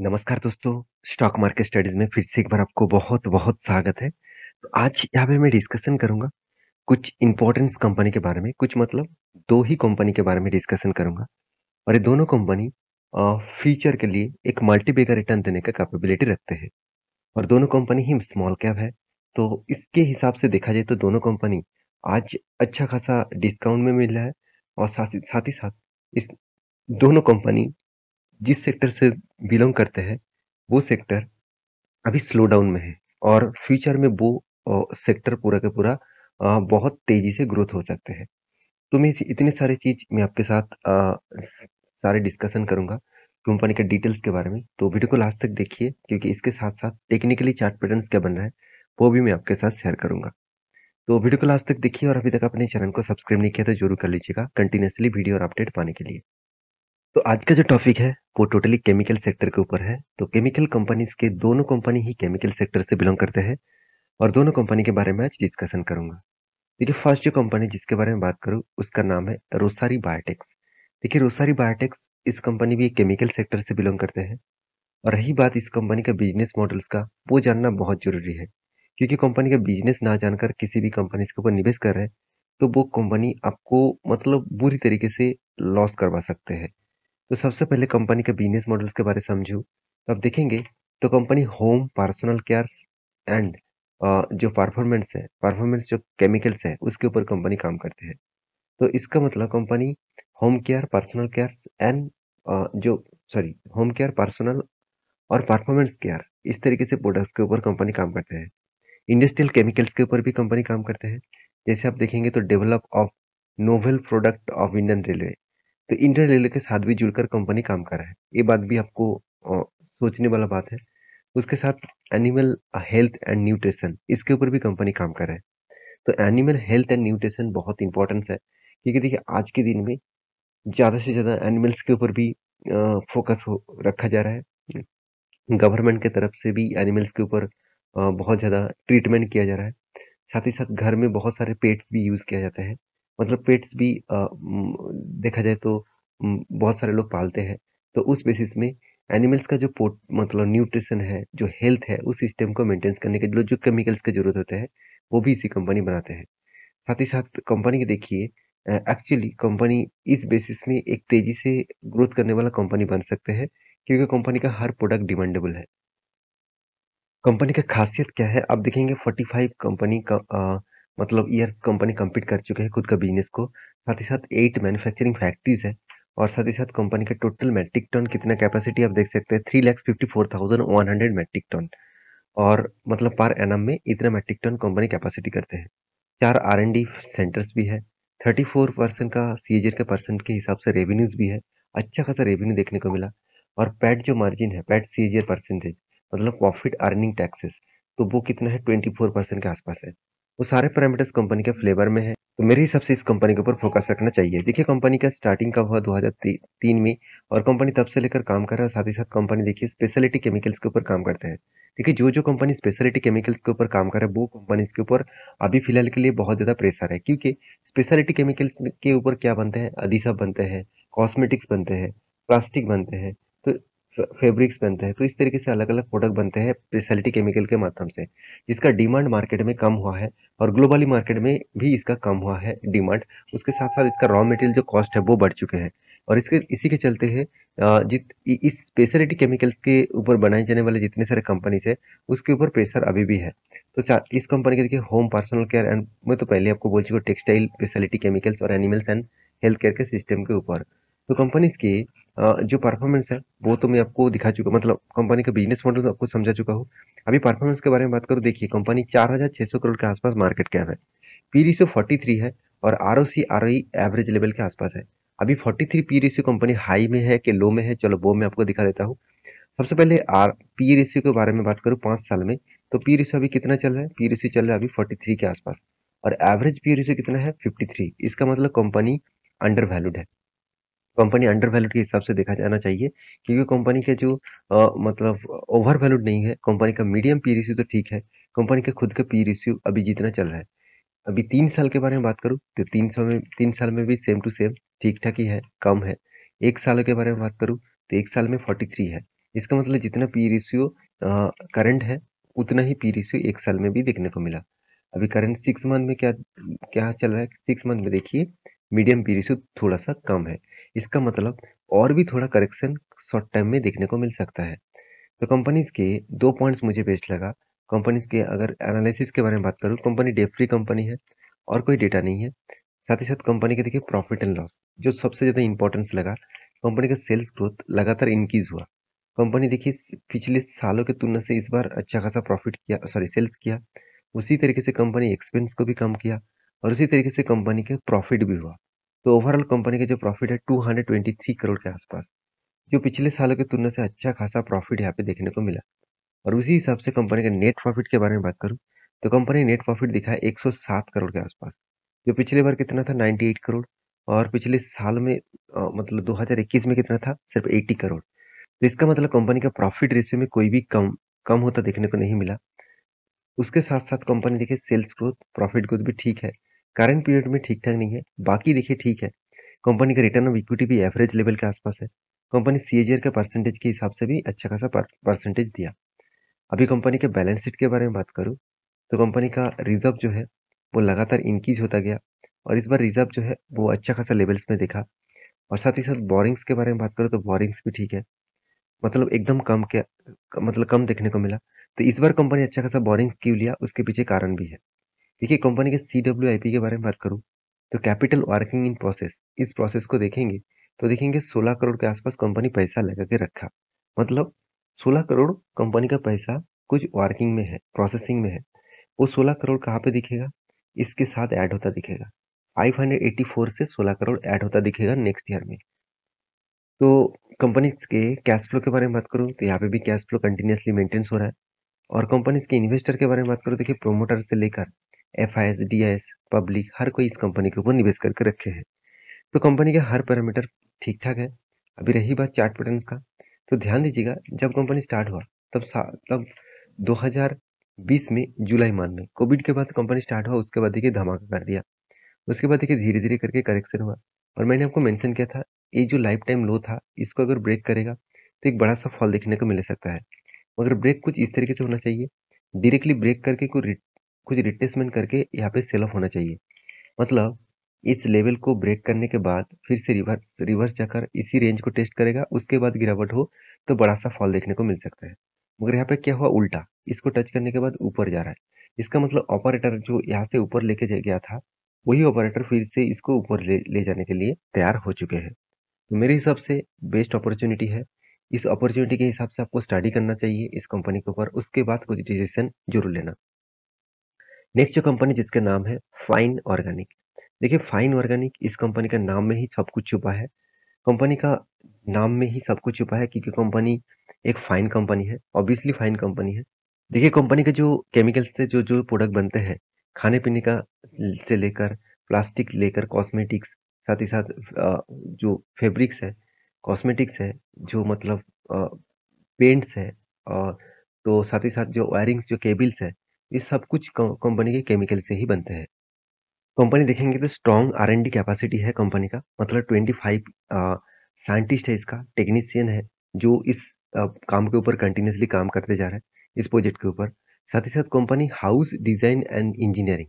नमस्कार दोस्तों stock market studies में फिर से एक बार आपको बहुत बहुत स्वागत है तो आज यहाँ पे मैं डिस्कशन करूँगा कुछ इंपॉर्टेंस कंपनी के बारे में कुछ मतलब दो ही कंपनी के बारे में डिस्कशन करूँगा और ये दोनों कंपनी फ्यूचर के लिए एक मल्टीबेगर रिटर्न देने का कैपेबिलिटी रखते हैं और दोनों कंपनी ही स्मॉल कैप है तो इसके हिसाब से देखा जाए तो दोनों कंपनी आज अच्छा खासा डिस्काउंट में मिल रहा है और साथ ही साथ इस दोनों कंपनी जिस सेक्टर से बिलोंग करते हैं वो सेक्टर अभी स्लो डाउन में है और फ्यूचर में वो सेक्टर पूरा का पूरा बहुत तेज़ी से ग्रोथ हो सकते हैं तो मैं इतने सारे चीज़ मैं आपके साथ आ, सारे डिस्कशन करूँगा कंपनी के डिटेल्स के बारे में तो वीडियो को लास्ट तक देखिए क्योंकि इसके साथ साथ टेक्निकली चार्ट पैटर्न क्या बन रहा है वो भी मैं आपके साथ शेयर करूँगा तो वीडियो को लास्ट तक देखिए और अभी तक अपने चैनल को सब्सक्राइब नहीं किया तो जरूर कर लीजिएगा कंटिन्यूसली वीडियो और अपडेट पाने के लिए तो आज का जो टॉपिक है वो टोटली केमिकल सेक्टर के ऊपर है तो केमिकल कंपनीज के दोनों कंपनी ही केमिकल सेक्टर से बिलोंग करते हैं और दोनों कंपनी के बारे में आज डिस्कशन करूंगा देखिए फर्स्ट जो कंपनी जिसके बारे में बात करूँ उसका नाम है रोसारी बायोटेक्स देखिए रोसारी बायोटेक्स इस कंपनी भी केमिकल सेक्टर से बिलोंग करते हैं और रही बात इस कंपनी का बिजनेस मॉडल्स का वो जानना बहुत ज़रूरी है क्योंकि कंपनी का बिजनेस ना जानकर किसी भी कंपनी के ऊपर निवेश कर रहे हैं तो वो कंपनी आपको मतलब बुरी तरीके से लॉस करवा सकते हैं तो सबसे पहले कंपनी के बिजनेस मॉडल्स के बारे समझूँ तो आप देखेंगे तो company home personal care and जो परफॉर्मेंस है परफॉर्मेंस जो केमिकल्स है उसके ऊपर कंपनी काम करते हैं तो इसका मतलब company home care personal care and जो सॉरी होम केयर पर्सनल और परफॉर्मेंस केयर इस तरीके से प्रोडक्ट्स के ऊपर कंपनी काम करते हैं इंडस्ट्रियल केमिकल्स के ऊपर भी कंपनी काम करते हैं जैसे आप देखेंगे तो develop of novel product of Indian railway तो इंडियन रेलवे के साथ भी जुड़कर कंपनी काम कर रहा है ये बात भी आपको सोचने वाला बात है उसके साथ एनिमल हेल्थ एंड न्यूट्रिशन इसके ऊपर भी कंपनी काम कर रहा है तो एनिमल हेल्थ एंड न्यूट्रिशन बहुत इंपॉर्टेंस है क्योंकि देखिए आज के दिन में ज़्यादा से ज़्यादा एनिमल्स के ऊपर भी फोकस हो रखा जा रहा है गवर्नमेंट के तरफ से भी एनिमल्स के ऊपर बहुत ज़्यादा ट्रीटमेंट किया जा रहा है साथ ही साथ घर में बहुत सारे पेट्स भी यूज़ किया जाता है मतलब पेट्स भी आ, देखा जाए तो बहुत सारे लोग पालते हैं तो उस बेसिस में एनिमल्स का जो पोट मतलब न्यूट्रिशन है जो हेल्थ है उस सिस्टम को मेंटेन्स करने के लिए जो केमिकल्स की के ज़रूरत होते हैं वो भी इसी कंपनी बनाते हैं साथ ही साथ कंपनी के देखिए एक्चुअली कंपनी इस बेसिस में एक तेज़ी से ग्रोथ करने वाला कंपनी बन सकते हैं क्योंकि कंपनी का हर प्रोडक्ट डिमांडेबल है कंपनी का खासियत क्या है आप देखेंगे फाइव कंपनी का मतलब ईयर कंपनी कम्पीट कर चुके हैं खुद का बिजनेस को साथ ही साथ एट मैन्युफैक्चरिंग फैक्ट्रीज है और साथ ही साथ कंपनी का टोटल मैट्रिक टन कितना कैपेसिटी आप देख सकते हैं three lakhs fifty four thousand one hundred metric ton और मतलब पर एन में इतना मैट्रिक टन कंपनी कैपेसिटी करते हैं चार आर एन डी सेंटर्स भी है थर्टी फोर परसेंट का सी के परसेंट के हिसाब से रेवेन्यूज भी है अच्छा खासा रेवेन्यू देखने को मिला और पैट जो मार्जिन है पैट सी परसेंटेज मतलब प्रॉफिट अर्निंग टैक्सेस तो वो कितना है ट्वेंटी फोर परसेंट के आसपास है वो सारे पैरामीटर्स कंपनी के फ्लेवर में है तो मेरे हिसाब से इस कंपनी के ऊपर फोकस रखना चाहिए देखिए कंपनी का स्टार्टिंग कब हुआ 2003 में और कंपनी तब से लेकर काम कर रहा है साथ ही साथ कंपनी देखिए स्पेशलिटी केमिकल्स के ऊपर काम करते हैं देखिए जो जो कंपनी स्पेशलिटी केमिकल्स के ऊपर काम कर रहा है वो कंपनीज के ऊपर अभी फिलहाल के लिए बहुत ज़्यादा प्रेशर है क्योंकि स्पेशलिटी केमिकल्स के ऊपर क्या बनते हैं अधिसा बनते हैं कॉस्मेटिक्स बनते हैं प्लास्टिक बनते हैं तो फैब्रिक्स बनते हैं तो इस तरीके से अलग अलग प्रोडक्ट बनते हैं स्पेशलिटी केमिकल के माध्यम से जिसका डिमांड मार्केट में कम हुआ है और ग्लोबली मार्केट में भी इसका कम हुआ है डिमांड उसके साथ साथ इसका रॉ मटेरियल जो कॉस्ट है वो बढ़ चुके हैं और इसके इसी के चलते हैं जित इस स्पेशलिटी केमिकल्स के ऊपर बनाए जाने वाले जितने सारे कंपनीज है उसके ऊपर प्रेशर अभी भी है तो इस कंपनी के देखिए होम पर्सनल केयर एंड मैं तो पहले आपको बोल चुका टेक्सटाइल स्पेशलिटी केमिकल्स और एनिमल्स एंड हेल्थ केयर के सिस्टम के ऊपर तो कंपनीज की जो परफॉर्मेंस है वो तो मैं आपको दिखा चुका हूँ मतलब कंपनी का बिजनेस मॉडल तो आपको समझा चुका हूँ अभी परफॉर्मेंस के बारे में बात करूँ देखिए कंपनी चार हज़ार छः सौ करोड़ के आसपास मार्केट कैप है पी रिसो फोर्टी थ्री है और R O C R average level के आसपास है अभी forty three P ratio company high में है कि लो में है चलो वो मैं आपको दिखा देता हूँ सबसे पहले आर पी रिसो के बारे में बात करूँ पाँच साल में तो पी रिसो e अभी कितना चल रहा है पी रिसो e चल रहा है अभी फोर्टी थ्री के आसपास और एवरेज पी रिसो कितना है फिफ्टी थ्री इसका मतलब कंपनी अंडर वैल्यूड है कंपनी अंडर वैल्यूड के हिसाब से देखा जाना चाहिए क्योंकि कंपनी के जो आ, मतलब ओवर वैल्यूड नहीं है कंपनी का मीडियम पी रिश्यू तो ठीक है कंपनी के खुद का पी रेशियो अभी जितना चल रहा है अभी तीन साल के बारे में बात करूँ तो तीन सौ में तीन साल में भी सेम टू सेम ठीक ठाक ही है कम है एक साल के बारे में बात करूँ तो एक साल में फोर्टी थ्री है इसका मतलब जितना पी रेशियो करंट है उतना ही पी रेशियो एक साल में भी देखने को मिला अभी करंट सिक्स मंथ में क्या क्या चल रहा है सिक्स मंथ में देखिए मीडियम पी रेशियो थोड़ा सा कम है इसका मतलब और भी थोड़ा करेक्शन शॉर्ट टर्म में देखने को मिल सकता है तो कंपनीज के दो पॉइंट्स मुझे बेस्ट लगा कंपनीज के अगर एनालिसिस के बारे में बात करूँ कंपनी डेट फ्री कंपनी है और कोई डेटा नहीं है साथ ही साथ कंपनी के देखिए प्रॉफिट एंड लॉस जो सबसे ज़्यादा इंपॉर्टेंस लगा कंपनी का सेल्स ग्रोथ लगातार इंक्रीज हुआ कंपनी देखिए पिछले सालों की तुलना से इस बार अच्छा खासा प्रॉफिट किया सॉरी सेल्स किया उसी तरीके से कंपनी एक्सपेंस को भी कम किया और उसी तरीके से कंपनी के प्रॉफिट भी हुआ तो ओवरऑल कंपनी का जो प्रॉफिट है two hundred twenty three crore के आसपास जो पिछले सालों की तुलना से अच्छा खासा प्रॉफिट यहाँ पे देखने को मिला और उसी हिसाब से कंपनी के नेट प्रॉफिट के बारे में बात करूँ तो कंपनी नेट प्रॉफिट दिखा है सात करोड़ के आसपास जो पिछले बार कितना था एट करोड़ और पिछले साल में मतलब दो मतलब इक्कीस में कितना था सिर्फ एट्टी करोड़ तो इसका मतलब कंपनी का प्रॉफिट रेशियो में कोई भी कम कम होता देखने को नहीं मिला उसके साथ साथ कंपनी देखिए सेल्स ग्रोथ प्रॉफिट ग्रोथ भी ठीक है करंट पीरियड में ठीक ठाक नहीं है बाकी देखिए ठीक है कंपनी का रिटर्न ऑफ इक्विटी भी एवरेज लेवल के आसपास है कंपनी सी के परसेंटेज के हिसाब से भी अच्छा खासा परसेंटेज दिया अभी कंपनी के बैलेंस शीट के बारे में बात करूँ तो कंपनी का रिजर्व जो है वो लगातार इंक्रीज होता गया और इस बार रिजर्व जो है वो अच्छा खासा लेवल्स में देखा और साथ ही साथ बोरिंग्स के बारे में बात करूँ तो बोरिंग्स भी ठीक है मतलब एकदम कम के मतलब कम देखने को मिला तो इस बार कंपनी अच्छा खासा बोरिंग्स क्यों लिया उसके पीछे कारण भी है देखिए कंपनी के सी डब्ल्यू आई पी के बारे में बात करूँ तो कैपिटल वर्किंग इन प्रोसेस इस प्रोसेस को देखेंगे तो देखेंगे सोलह करोड़ के आसपास कंपनी पैसा लगा के रखा मतलब सोलह करोड़ कंपनी का पैसा कुछ वर्किंग में है प्रोसेसिंग में है वो सोलह करोड़ कहाँ पे दिखेगा इसके साथ ऐड होता दिखेगा 584 से 16 करोड़ ऐड होता दिखेगा नेक्स्ट ईयर में तो कंपनीज के कैश फ्लो के बारे में बात करूँ तो यहाँ पे भी कैश फ्लो कंटिन्यूसली मेंटेन्स हो रहा है और कंपनीज के इन्वेस्टर के बारे में बात करूँ देखिए प्रोमोटर से लेकर F I S D I S public हर कोई इस कंपनी के ऊपर निवेश करके रखे हैं तो कंपनी के हर पैरामीटर ठीक ठाक है अभी रही बात चार्ट पैटर्न का तो ध्यान दीजिएगा जब कंपनी स्टार्ट हुआ तब तब 2020 में जुलाई माह में कोविड के बाद कंपनी स्टार्ट हुआ उसके बाद देखिए धमाका कर दिया उसके बाद देखिए धीरे धीरे करके करेक्शन हुआ और मैंने आपको मेंशन किया था ये जो लाइफ टाइम लो था इसको अगर ब्रेक करेगा तो एक बड़ा सा फॉल देखने को मिल सकता है मगर ब्रेक कुछ इस तरीके से होना चाहिए डायरेक्टली ब्रेक करके कोई कुछ रिट्रेसमेंट करके यहाँ पे सेल ऑफ होना चाहिए मतलब इस लेवल को ब्रेक करने के बाद फिर से रिवर्स रिवर्स जाकर इसी रेंज को टेस्ट करेगा उसके बाद गिरावट हो तो बड़ा सा फॉल देखने को मिल सकता है मगर यहाँ पे क्या हुआ उल्टा इसको टच करने के बाद ऊपर जा रहा है इसका मतलब ऑपरेटर जो यहाँ से ऊपर लेके गया था वही ऑपरेटर फिर से इसको ऊपर ले, ले जाने के लिए तैयार हो चुके हैं तो मेरे हिसाब से बेस्ट अपॉर्चुनिटी है इस अपॉर्चुनिटी के हिसाब से आपको स्टडी करना चाहिए इस कंपनी के ऊपर उसके बाद कुछ डिसीजन जरूर लेना नेक्स्ट जो कंपनी जिसका नाम है फाइन ऑर्गेनिक देखिए फाइन ऑर्गेनिक इस कंपनी का नाम में ही सब कुछ छुपा है कंपनी का नाम में ही सब कुछ छुपा है क्योंकि कंपनी एक फाइन कंपनी है ऑब्वियसली फाइन कंपनी है देखिए कंपनी के जो केमिकल्स से जो जो प्रोडक्ट बनते हैं खाने पीने का से लेकर प्लास्टिक लेकर कॉस्मेटिक्स साथ ही साथ जो फैब्रिक्स है कॉस्मेटिक्स है जो मतलब पेंट्स है तो साथ ही साथ जो वायरिंग्स जो केबल्स है ये सब कुछ कंपनी के केमिकल से ही बनते हैं कंपनी देखेंगे तो strong R and D capacity है कंपनी का मतलब ट्वेंटी फाइव साइंटिस्ट है इसका टेक्नीशियन है जो इस आ, काम के ऊपर कंटिन्यूसली काम करते जा रहा है इस प्रोजेक्ट के ऊपर साथ ही साथ company house design and engineering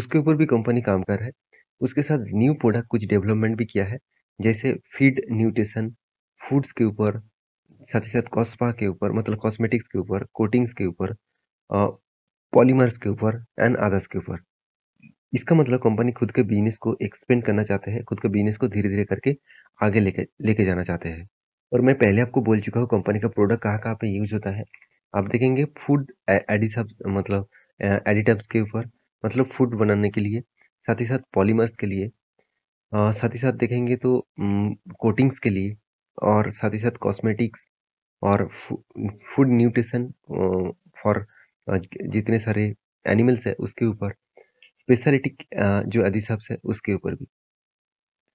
उसके ऊपर भी कंपनी काम कर रहा है उसके साथ न्यू प्रोडक्ट कुछ डेवलपमेंट भी किया है जैसे फीड न्यूट्रिशन फूड्स के ऊपर साथ ही साथ कॉस्पा के ऊपर मतलब कॉस्मेटिक्स के ऊपर कोटिंग्स के ऊपर पॉलीमर्स के ऊपर एंड अदर्स के ऊपर इसका मतलब कंपनी खुद के बिजनेस को एक्सपेंड करना चाहते हैं खुद के बिजनेस को धीरे धीरे करके आगे लेके लेके जाना चाहते हैं और मैं पहले आपको बोल चुका हूँ कंपनी का प्रोडक्ट कहाँ कहाँ पे यूज होता है आप देखेंगे फूड एडिसब्स मतलब एडिटब्स के ऊपर मतलब फूड बनाने के लिए साथ ही साथ पॉलीमर्स के लिए साथ ही साथ देखेंगे तो कोटिंग्स के लिए और साथ ही साथ कॉस्मेटिक्स और फूड न्यूट्रिशन फॉर जितने सारे एनिमल्स है उसके ऊपर स्पेशलिटी जो एडिसब्स है उसके ऊपर भी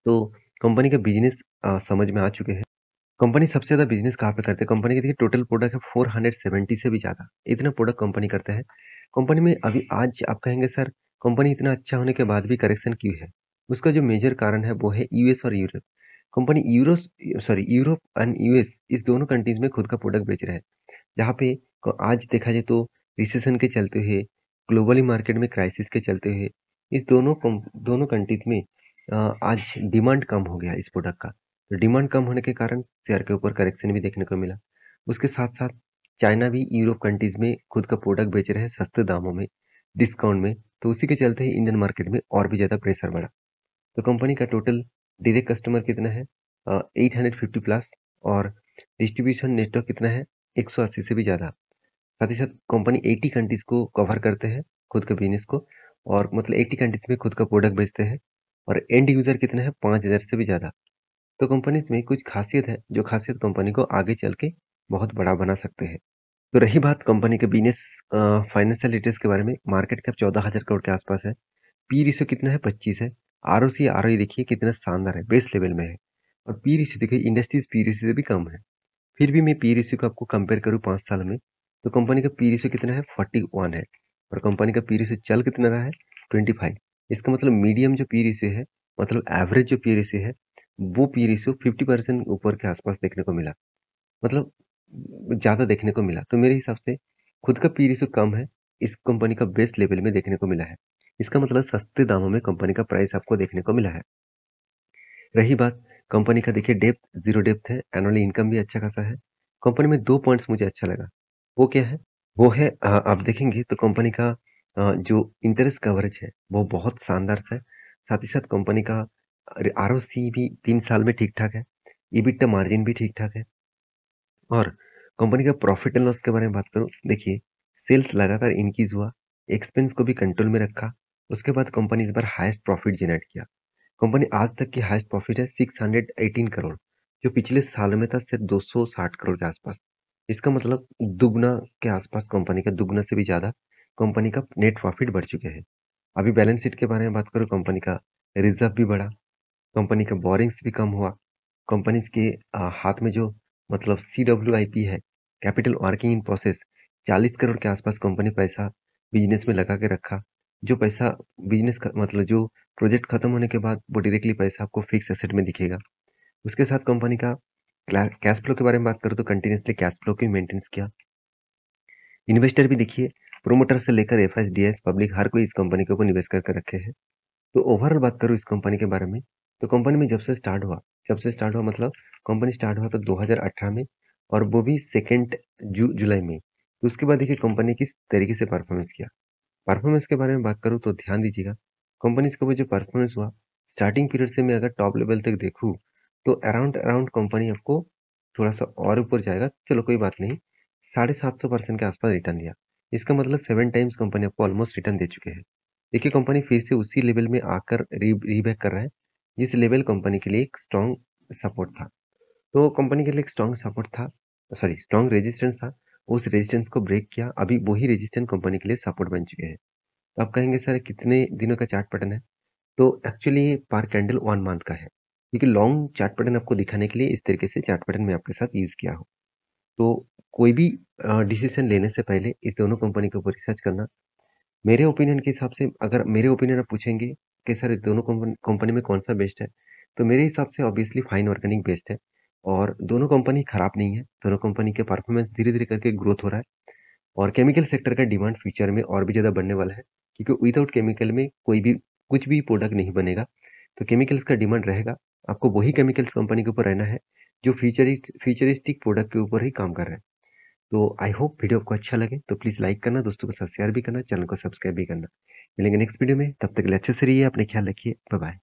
तो कंपनी का बिजनेस समझ में आ चुके हैं कंपनी सबसे ज़्यादा बिजनेस कहाँ पे करते हैं कंपनी के देखिए टोटल प्रोडक्ट है फोर हंड्रेड सेवेंटी से भी ज़्यादा इतना प्रोडक्ट कंपनी करता है कंपनी में अभी आज आप कहेंगे सर कंपनी इतना अच्छा होने के बाद भी करेक्शन क्यों है उसका जो मेजर कारण है वो है यूएस और Europe company euro sorry Europe and US इस दोनों कंट्रीज में खुद का प्रोडक्ट बेच रहे हैं जहाँ पे आज देखा जाए तो रिसेशन के चलते हुए ग्लोबली मार्केट में क्राइसिस के चलते हुए इस दोनों दोनों कंट्रीज में आज डिमांड कम हो गया इस प्रोडक्ट का तो डिमांड कम होने के कारण शेयर के ऊपर करेक्शन भी देखने को मिला उसके साथ साथ चाइना भी यूरोप कंट्रीज़ में खुद का प्रोडक्ट बेच रहे हैं सस्ते दामों में डिस्काउंट में तो उसी के चलते ही इंडियन मार्केट में और भी ज़्यादा प्रेशर बढ़ा तो कंपनी का टोटल डायरेक्ट कस्टमर कितना है एट हंड्रेड फिफ्टी प्लस और डिस्ट्रीब्यूशन नेटवर्क कितना है एक सौ अस्सी से भी ज़्यादा साथ ही साथ कंपनी 80 कंट्रीज को कवर करते हैं खुद के बिजनेस को और मतलब 80 कंट्रीज में खुद का प्रोडक्ट बेचते हैं और एंड यूज़र कितने हैं पाँच हज़ार से भी ज़्यादा तो कंपनीज में कुछ खासियत है जो खासियत कंपनी को आगे चल के बहुत बड़ा बना सकते हैं तो रही बात कंपनी के बिजनेस फाइनेंशियल लेटेस्ट के बारे में मार्केट कैप चौदह हज़ार करोड़ के आसपास है पी रिशो कितना है पच्चीस है are O C R O देखिए कितना शानदार है बेस लेवल में है और पी रिशो देखिए इंडस्ट्रीज पी रिशो से भी कम है फिर भी मैं पी रिशो को आपको कंपेयर करूँ पाँच साल में तो कंपनी का पी रेशो कितना है फोर्टी वन है और कंपनी का पी रेशो चल कितना रहा है ट्वेंटी फाइव इसका मतलब मीडियम जो पी रेशो है मतलब एवरेज जो पी रेशो है वो पी रेशो फिफ्टी परसेंट ऊपर के आसपास देखने को मिला मतलब ज़्यादा देखने को मिला तो मेरे हिसाब से खुद का पी रेशो कम है इस कंपनी का बेस्ट लेवल में देखने को मिला है इसका मतलब सस्ते दामों में कंपनी का प्राइस आपको देखने को मिला है रही बात कंपनी का देखिए डेप्थ जीरो डेप्थ है एनुअली इनकम भी अच्छा खासा है कंपनी में दो पॉइंट्स मुझे अच्छा लगा वो क्या है वो है आप देखेंगे तो कंपनी का जो इंटरेस्ट कवरेज है वो बहुत शानदार है साथ ही साथ कंपनी का आर भी तीन साल में ठीक ठाक है ईबिटा मार्जिन भी ठीक ठाक है और कंपनी का प्रॉफिट एंड लॉस के बारे में बात करूँ देखिए सेल्स लगातार इंक्रीज हुआ एक्सपेंस को भी कंट्रोल में रखा उसके बाद कंपनी इस बार हाईएस्ट प्रॉफिट जनरेट किया कंपनी आज तक की हाईएस्ट प्रॉफिट है 618 करोड़ जो पिछले साल में था सिर्फ 260 करोड़ के आसपास इसका मतलब दुगना के आसपास कंपनी का दुगना से भी ज़्यादा कंपनी का नेट प्रॉफिट बढ़ चुके हैं अभी बैलेंस शीट के बारे में बात करूँ कंपनी का रिजर्व भी बढ़ा कंपनी का बोरिंग्स भी कम हुआ कंपनी के हाथ में जो मतलब सी डब्ल्यू आई पी है कैपिटल वर्किंग इन प्रोसेस चालीस करोड़ के आसपास कंपनी पैसा बिजनेस में लगा के रखा जो पैसा बिजनेस का मतलब जो प्रोजेक्ट खत्म होने के बाद वो डायरेक्टली पैसा आपको फिक्स एसेट में दिखेगा उसके साथ कंपनी का कैश फ्लो के बारे में बात करूँ तो कंटिन्यूसली कैश फ्लो की मेंटेनेंस किया इन्वेस्टर भी देखिए प्रोमोटर से लेकर एफ पब्लिक हर कोई इस कंपनी के ऊपर निवेश करके रखे हैं तो ओवरऑल बात करूँ इस कंपनी के बारे में तो कंपनी में जब से स्टार्ट हुआ जब से स्टार्ट हुआ मतलब कंपनी स्टार्ट हुआ तो 2018 में और वो भी सेकेंड जू जुलाई में तो उसके बाद देखिए कंपनी किस तरीके से परफॉर्मेंस किया परफॉर्मेंस के बारे में बात करूँ तो ध्यान दीजिएगा कंपनीज का वो जो परफॉर्मेंस हुआ स्टार्टिंग पीरियड से मैं अगर टॉप लेवल तक देखूँ तो अराउंड अराउंड कंपनी आपको थोड़ा सा और ऊपर जाएगा चलो कोई बात नहीं साढ़े सात सौ परसेंट के आसपास रिटर्न दिया इसका मतलब सेवन टाइम्स कंपनी आपको ऑलमोस्ट रिटर्न दे चुके हैं देखिए कंपनी फिर से उसी लेवल में आकर री रीबैक कर रहा है जिस लेवल कंपनी के लिए एक स्ट्रॉन्ग सपोर्ट था तो कंपनी के लिए एक स्ट्रॉन्ग सपोर्ट था सॉरी स्ट्रॉन्ग रेजिस्टेंस था उस रेजिस्टेंस को ब्रेक किया अभी वही रेजिस्टेंस कंपनी के लिए सपोर्ट बन चुके हैं तो आप कहेंगे सर कितने दिनों का चार्ट पैटर्न है तो एक्चुअली पार कैंडल वन मंथ का है क्योंकि लॉन्ग चार्ट पैटर्न आपको दिखाने के लिए इस तरीके से चार्ट पैटर्न में आपके साथ यूज़ किया हो तो कोई भी डिसीजन लेने से पहले इस दोनों कंपनी के ऊपर रिसर्च करना मेरे ओपिनियन के हिसाब से अगर मेरे ओपिनियन आप पूछेंगे कि सर दोनों कंपनी में कौन सा बेस्ट है तो मेरे हिसाब से ऑब्वियसली फाइन ऑर्गेनिक बेस्ट है और दोनों कंपनी ख़राब नहीं है दोनों कंपनी के परफॉर्मेंस धीरे धीरे करके ग्रोथ हो रहा है और केमिकल सेक्टर का डिमांड फ्यूचर में और भी ज़्यादा बढ़ने वाला है क्योंकि विदाउट केमिकल में कोई भी कुछ भी प्रोडक्ट नहीं बनेगा तो केमिकल्स का डिमांड रहेगा आपको वही केमिकल्स कंपनी के ऊपर रहना है जो फ्यूचरिस्ट फ्यूचरिस्टिक प्रोडक्ट के ऊपर ही काम कर रहे हैं तो आई होप वीडियो आपको अच्छा लगे तो प्लीज़ लाइक करना दोस्तों को साथ शेयर भी करना चैनल को सब्सक्राइब भी करना मिलेंगे नेक्स्ट वीडियो में तब तक के लिए अच्छे से रहिए अपने ख्याल रखिए बाय